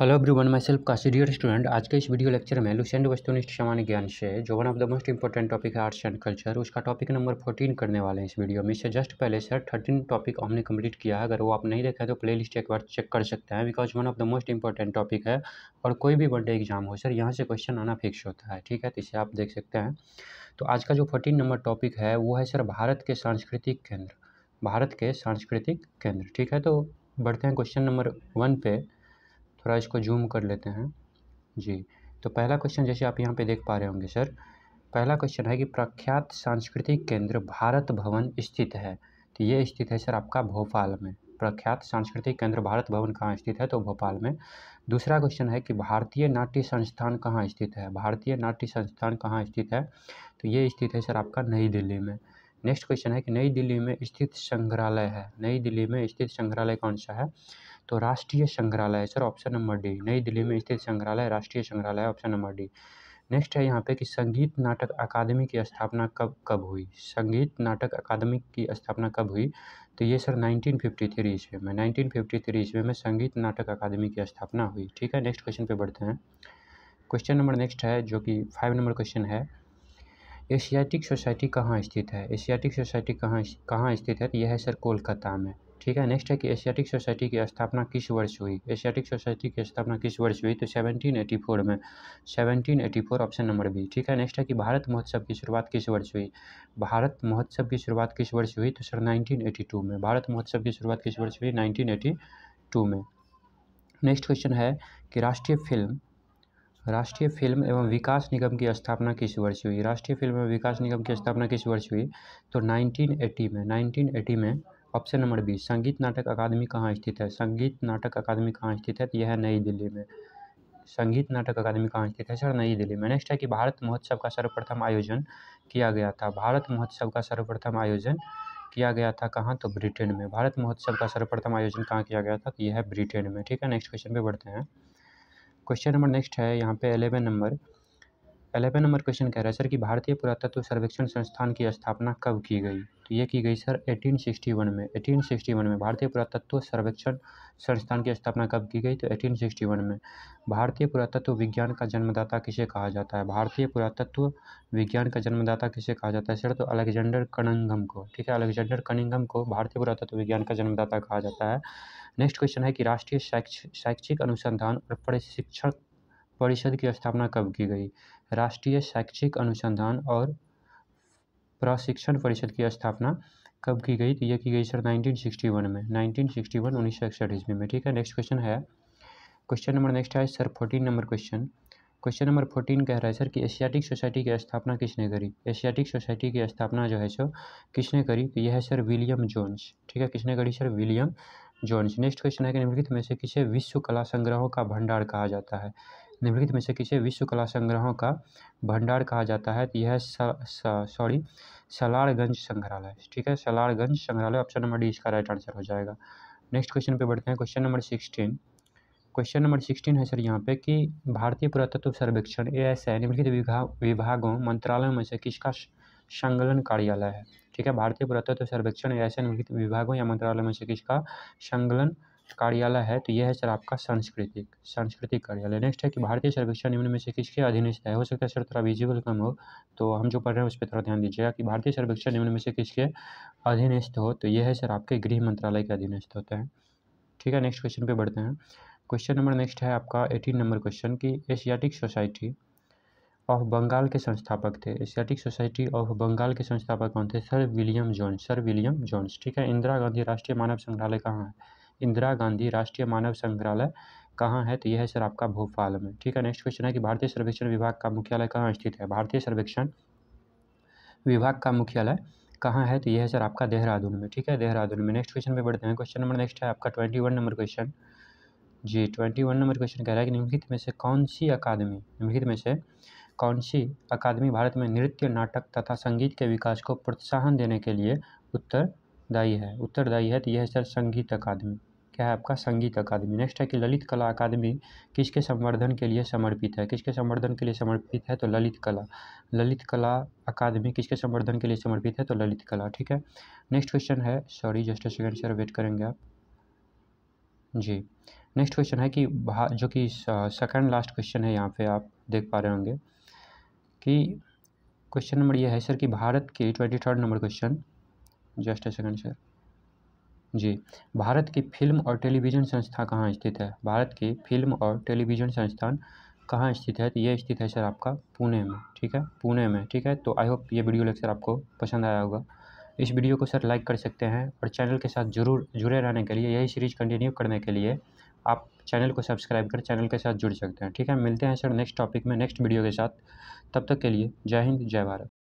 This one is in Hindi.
हेलो एवरीवन माई सेल्फ का सीडियर स्टूडेंट आज के इस वीडियो लेक्चर में लुसेंड वस्तुनिष्ठ सामान्य ज्ञान से जो one of the most important topic है आर्ट्स एंड कल्चर उसका टॉपिक नंबर फोर्टीन करने वाले हैं इस वीडियो में इससे जस्ट पहले सर थर्टीन टॉपिक हमने कंप्लीट किया है अगर वो आप नहीं देखा तो प्ले लिस्ट एक बार चेक कर सकते हैं because one of the most important topic है और कोई भी बर्थडे एग्जाम हो सर यहाँ से क्वेश्चन आना फिक्स होता है ठीक है तो इसे आप देख सकते हैं तो आज का जो फोर्टीन नंबर टॉपिक है वो है सर भारत के सांस्कृतिक केंद्र भारत के सांस्कृतिक केंद्र ठीक है तो बढ़ते हैं क्वेश्चन नंबर वन पे थोड़ा इसको जूम कर लेते हैं जी तो पहला क्वेश्चन जैसे आप यहाँ पे देख पा रहे होंगे सर पहला क्वेश्चन है कि प्रख्यात सांस्कृतिक केंद्र भारत भवन स्थित है तो ये स्थित है सर आपका भोपाल में प्रख्यात सांस्कृतिक केंद्र भारत भवन कहाँ स्थित है तो भोपाल में दूसरा क्वेश्चन है कि भारतीय नाट्य संस्थान कहाँ स्थित है भारतीय नाट्य संस्थान कहाँ स्थित है तो ये स्थित है सर आपका नई दिल्ली में नेक्स्ट क्वेश्चन है कि नई दिल्ली में स्थित संग्रहालय है नई दिल्ली में स्थित संग्रहालय कौन सा है तो राष्ट्रीय संग्रहालय सर ऑप्शन नंबर डी नई दिल्ली में स्थित संग्रहालय राष्ट्रीय संग्रहालय ऑप्शन नंबर डी नेक्स्ट है यहाँ पे कि संगीत नाटक अकादमी की स्थापना कब कब हुई संगीत नाटक अकादमी की स्थापना कब हुई तो ये सर 1953 ईस्वी में नाइनटीन फिफ्टी थ्री ईस्वी में संगीत नाटक अकादमी की स्थापना हुई ठीक है नेक्स्ट क्वेश्चन पे बढ़ते हैं क्वेश्चन नंबर नेक्स्ट है जो कि फाइव नंबर क्वेश्चन है एशियाटिक सोसाइटी कहाँ स्थित है एशियाटिक सोसाइटी कहाँ कहाँ स्थित है तो यह है सर कोलकाता में ठीक है नेक्स्ट है कि एशियाटिक सोसाइटी की स्थापना किस वर्ष हुई एशियाटिक सोसाइटी की स्थापना किस वर्ष हुई तो 1784 में 1784 ऑप्शन नंबर बी ठीक है नेक्स्ट है कि भारत महोत्सव की शुरुआत किस वर्ष हुई भारत महोत्सव की शुरुआत किस वर्ष हुई तो सर 1982 में भारत महोत्सव की शुरुआत किस वर्ष हुई टू में नेक्स्ट क्वेश्चन है कि राष्ट्रीय फिल्म राष्ट्रीय फिल्म एवं विकास निगम की स्थापना किस वर्ष हुई राष्ट्रीय फिल्म एवं विकास निगम की स्थापना किस वर्ष हुई तो एटी में एटी में ऑप्शन नंबर बी संगीत नाटक अकादमी कहाँ स्थित है संगीत नाटक अकादमी कहाँ स्थित है तो यह नई दिल्ली में संगीत नाटक अकादमी कहाँ स्थित है सर नई दिल्ली में नेक्स्ट है कि भारत महोत्सव का सर्वप्रथम आयोजन किया गया था भारत महोत्सव का सर्वप्रथम आयोजन किया गया था कहाँ तो ब्रिटेन में भारत महोत्सव का सर्वप्रथम आयोजन कहाँ किया गया था तो यह है ब्रिटेन में ठीक है नेक्स्ट क्वेश्चन पे बढ़ते हैं क्वेश्चन नंबर नेक्स्ट है यहाँ पे eleven number eleven number question कह रहा है सर कि भारतीय पुरातत्व सर्वेक्षण संस्थान की स्थापना कब की गई तो ये की गई सर 1861 में 1861 में भारतीय पुरातत्व सर्वेक्षण संस्थान की स्थापना कब की गई तो 1861 में भारतीय पुरातत्व विज्ञान का जन्मदाता किसे कहा जाता है भारतीय पुरातत्व विज्ञान का जन्मदाता किसे कहा जाता है सर तो अलेक्जेंडर कनिंगम को ठीक है अलेक्जेंडर कनिंगम को भारतीय पुरातत्व विज्ञान का जन्मदाता कहा जाता है नेक्स्ट क्वेश्चन है कि राष्ट्रीय शैक्षिक अनुसंधान और प्रशिक्षण परिषद की स्थापना कब की गई राष्ट्रीय शैक्षिक अनुसंधान और प्रशिक्षण परिषद की स्थापना कब की गई तो यह की गई सर 1961 में 1961 उन्नीस सौ इकसठ ईस्वी में ठीक है नेक्स्ट क्वेश्चन है क्वेश्चन नंबर नेक्स्ट है sir fourteen number question question number fourteen कह रहा है सर कि एशियाटिक सोसाइटी की स्थापना किसने करी एशियाटिक सोसाइटी की स्थापना जो है सो किसने करी तो यह है सर विलियम जोन्स ठीक है किसने करी sir William Jones next question है कि निम्नलिखित में से किसे विश्व कला संग्रहों का भंडार कहा जाता है निम्नलिखित में से किसे विश्व कला संग्रहों का भंडार कहा जाता है तो यह सॉरी सलारगंज संग्रहालय ठीक है सलारगंज संग्रहालय ऑप्शन नंबर डी इसका राइट आंसर हो जाएगा नेक्स्ट क्वेश्चन पे बढ़ते हैं question number sixteen question number sixteen है सर यहाँ पे कि भारतीय पुरातत्व सर्वेक्षण ए एस आई निम्नलिखित विभागों मंत्रालयों में से किसका संगलन कार्यालय है ठीक है भारतीय पुरातत्व सर्वेक्षण ए एस आई निम्नलिखित विभागों या मंत्रालय में से किसका संगलन कार्यालय है तो यह है सर आपका सांस्कृतिक सांस्कृतिक कार्यालय नेक्स्ट है कि भारतीय सर्वेक्षण निम्न में से किसके अधीनस्थ है हो सकता है सर थोड़ा विजिबल कम हो तो हम जो पढ़ रहे हैं उस पर थोड़ा ध्यान दीजिएगा कि भारतीय सर्वेक्षण निम्न में से किसके अधीनस्थ हो तो यह है सर आपके गृह मंत्रालय के अधीनस्थ होते हैं ठीक है नेक्स्ट क्वेश्चन पर बढ़ते हैं क्वेश्चन नंबर नेक्स्ट है आपका एटीन नंबर क्वेश्चन कि एशियाटिक सोसाइटी ऑफ बंगाल के संस्थापक थे एशियाटिक सोसाइटी ऑफ बंगाल के संस्थापक कौन थे sir William Jones sir William Jones ठीक है इंदिरा गांधी राष्ट्रीय मानव संग्रहालय कहाँ है इंदिरा गांधी राष्ट्रीय मानव संग्रहालय कहाँ है तो यह है सर आपका भोपाल में ठीक है नेक्स्ट क्वेश्चन है कि भारतीय सर्वेक्षण विभाग का मुख्यालय कहाँ स्थित है भारतीय सर्वेक्षण विभाग का मुख्यालय कहाँ है तो यह है सर आपका देहरादून में ठीक है देहरादून में नेक्स्ट क्वेश्चन पे बढ़ते हैं क्वेश्चन नंबर नेक्स्ट है आपका ट्वेंटी वन नंबर क्वेश्चन जी ट्वेंटी वन नंबर क्वेश्चन कह रहा है कि निम्नलिखित में से कौन सी अकादमी निम्नलिखित में से कौन सी अकादमी भारत में नृत्य नाटक तथा संगीत के विकास को प्रोत्साहन देने के लिए उत्तरदायी है उत्तरदायी है तो यह है सर संगीत अकादमी क्या है आपका संगीत अकादमी नेक्स्ट है कि ललित कला अकादमी किसके संवर्धन के लिए समर्पित है किसके संवर्धन के लिए समर्पित है तो ललित कला ललित कला अकादमी किसके संवर्धन के लिए समर्पित है तो ललित कला ठीक है नेक्स्ट क्वेश्चन है sorry just a second sir wait करेंगे आप जी नेक्स्ट क्वेश्चन है कि जो कि सेकेंड लास्ट क्वेश्चन है यहाँ पे आप देख पा रहे होंगे कि क्वेश्चन नंबर ये है सर कि भारत के twenty third number question just a second sir जी भारत की फिल्म और टेलीविज़न संस्था कहाँ स्थित है भारत की फिल्म और टेलीविज़न संस्थान कहाँ स्थित है तो ये स्थित है सर आपका पुणे में ठीक है पुणे में ठीक है तो आई होप ये वीडियो लेक्चर आपको पसंद आया होगा इस वीडियो को सर लाइक कर सकते हैं और चैनल के साथ जरूर जुड़े रहने के लिए यही सीरीज कंटिन्यू करने के लिए आप चैनल को सब्सक्राइब कर चैनल के साथ जुड़ सकते हैं ठीक है मिलते हैं सर नेक्स्ट टॉपिक में नेक्स्ट वीडियो के साथ तब तक के लिए जय हिंद जय भारत